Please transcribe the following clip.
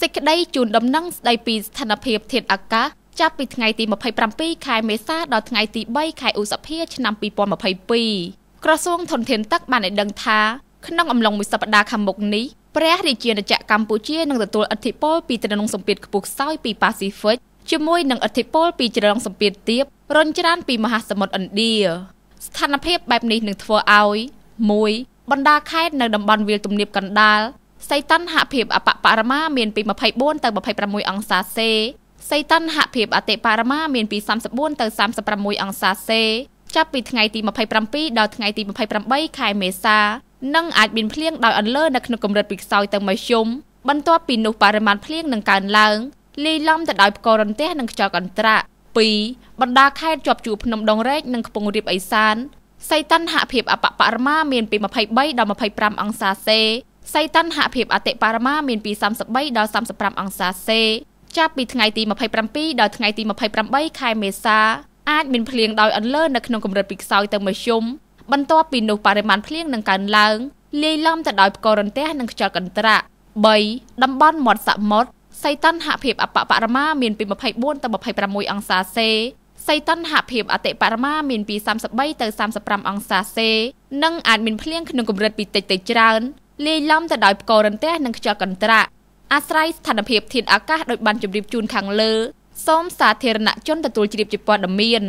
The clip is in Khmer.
សេចក្តីជូនដំណឹងស្តីពីស្ថានភាពធាតុអាកាសចាប់ពីថ្ងៃទី27ខែមេសាដល់ថ្ងៃទី3ខែឧសភាឆ្នាំ2022ក្រសួងធនធានទឹកបានឲ្យដឹងថាក្នុងអំឡុងមួយសប្តាហ៍ខាងមុខនេះព្រះរាជាណាចក្រកម្ពុជានឹងទទួលឥទ្ធិពលពីទ្រង់សម្ពាធខ្ពស់ខ្សោយពីប៉ាស៊ីហ្វិកជាមួយនឹងឥទ្ធិពលពីជ្រលងសម្ពាធទាបរញច្រានពីមហាសមុទ្រឥណ្ឌាស្ថានភាពបែបនេះនឹងធ្វើឲ្យ1បណ្ដាខេត្តនៅតំបន់វាលទំនាបកណ្ដាលសីតុណ្ហភាពអបបរមាមានពី24ទៅ26អង្សាសេសីតុណ្ហភាពអតិបរមាមានពី34ទៅ36អង្សាសេចាប់ពីថ្ងៃទី27ដល់ថ្ងៃទី28ខែមេសានិងអាចមានភ្លៀងដោយអន្លើនៅក្នុងកម្រិតពីខ្សោយទៅមធ្យមបន្ទាប់ពីនោះបរិមាណភ្លៀងនឹងកើនឡើងលីលំទៅដោយផ្គររន្ទះនិងខ្យល់កន្ត្រាក់2បណ្ដាខេត្តជាប់ជួរភ្នំដងរែកនិងខ្ពង់រាបឦសានសីតុណ្ហភាពអបបរមាមានពី23ដល់25អង្សាសេសីតុណ្ហភាពអតិបរមាមានពី33ដល់35អង្សាសេ ចាប់ពីថ្ងៃទី27ដល់ថ្ងៃទី28ខែមេសាអាចមានភ្លៀងដោយអន្លើនៅក្នុងកម្រិតពីខ្សោយទៅមធ្យមបន្ទាប់ពីនោះបរិមាណភ្លៀងនឹងកើនឡើងលាយឡំទៅដោយផ្គររន្ទះនិងខ្យល់កន្ត្រាក់3តំបន់មាត់សមុទ្រសីតុណ្ហភាពអបបរមាមានពី24ទៅ26អង្សាសេសីតុណ្ហភាពអតិបរមាមានពី33ទៅ35អង្សាសេនិងអាចមានភ្លៀងក្នុងកម្រិតពីតិចទៅច្រើនលាយឡំទៅដោយផ្គររន្ទះនិងខ្យល់កន្ត្រាក់អាស្រ័យស្ថានភាពធាតុអាកាសដោយបានជម្រាបជូនខាងលើសូមសាធារណជនទទួលជ្រាបជាព័ត៌មាន